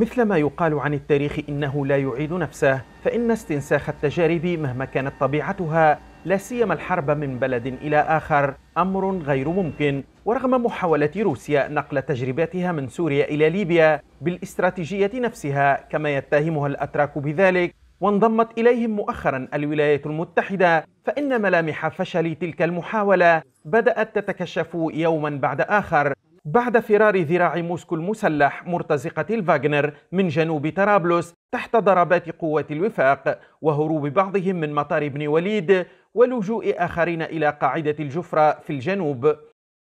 مثل ما يقال عن التاريخ إنه لا يعيد نفسه فإن استنساخ التجارب مهما كانت طبيعتها لا سيما الحرب من بلد إلى آخر أمر غير ممكن ورغم محاولة روسيا نقل تجرباتها من سوريا إلى ليبيا بالاستراتيجية نفسها كما يتهمها الأتراك بذلك وانضمت إليهم مؤخرا الولايات المتحدة فإن ملامح فشل تلك المحاولة بدأت تتكشف يوما بعد آخر بعد فرار ذراع موسكو المسلح مرتزقة الفاغنر من جنوب طرابلس تحت ضربات قوات الوفاق وهروب بعضهم من مطار بن وليد ولجوء آخرين إلى قاعدة الجفرة في الجنوب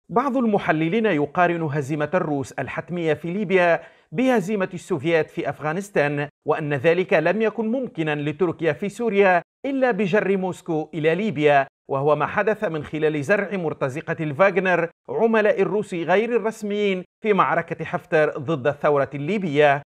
بعض المحللين يقارن هزيمة الروس الحتمية في ليبيا بهزيمة السوفيات في أفغانستان وأن ذلك لم يكن ممكنا لتركيا في سوريا إلا بجر موسكو إلى ليبيا وهو ما حدث من خلال زرع مرتزقة الفاغنر عملاء الروس غير الرسميين في معركة حفتر ضد الثورة الليبية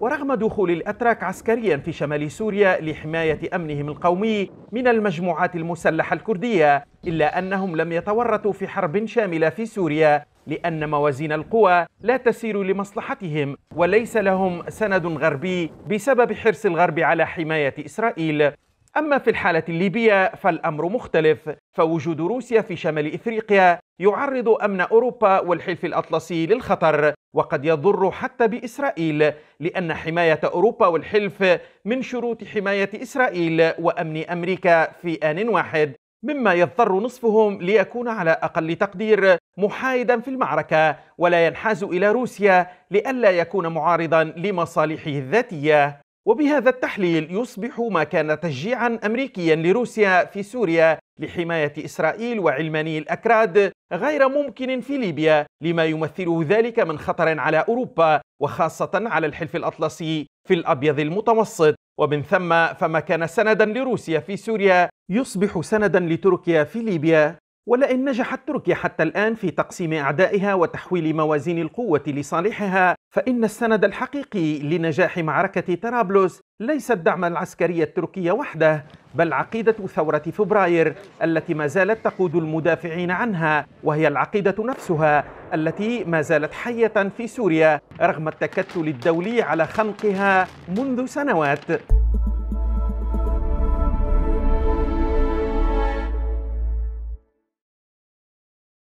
ورغم دخول الأتراك عسكريا في شمال سوريا لحماية أمنهم القومي من المجموعات المسلحة الكردية إلا أنهم لم يتورطوا في حرب شاملة في سوريا لأن موازين القوى لا تسير لمصلحتهم وليس لهم سند غربي بسبب حرص الغرب على حماية إسرائيل أما في الحالة الليبية فالأمر مختلف فوجود روسيا في شمال إفريقيا يعرض أمن أوروبا والحلف الأطلسي للخطر وقد يضر حتى بإسرائيل لأن حماية أوروبا والحلف من شروط حماية إسرائيل وأمن أمريكا في آن واحد مما يضطر نصفهم ليكون على أقل تقدير محايدا في المعركة ولا ينحاز إلى روسيا لئلا يكون معارضا لمصالحه الذاتية وبهذا التحليل يصبح ما كان تشجيعا أمريكيا لروسيا في سوريا لحماية إسرائيل وعلماني الأكراد غير ممكن في ليبيا لما يمثله ذلك من خطر على أوروبا وخاصة على الحلف الأطلسي في الأبيض المتوسط ومن ثم فما كان سندا لروسيا في سوريا يصبح سندا لتركيا في ليبيا ولئن نجحت تركيا حتى الآن في تقسيم أعدائها وتحويل موازين القوة لصالحها فإن السند الحقيقي لنجاح معركة طرابلس ليس الدعم العسكري التركي وحده بل عقيدة ثورة فبراير التي ما زالت تقود المدافعين عنها وهي العقيدة نفسها التي ما زالت حية في سوريا رغم التكتل الدولي على خنقها منذ سنوات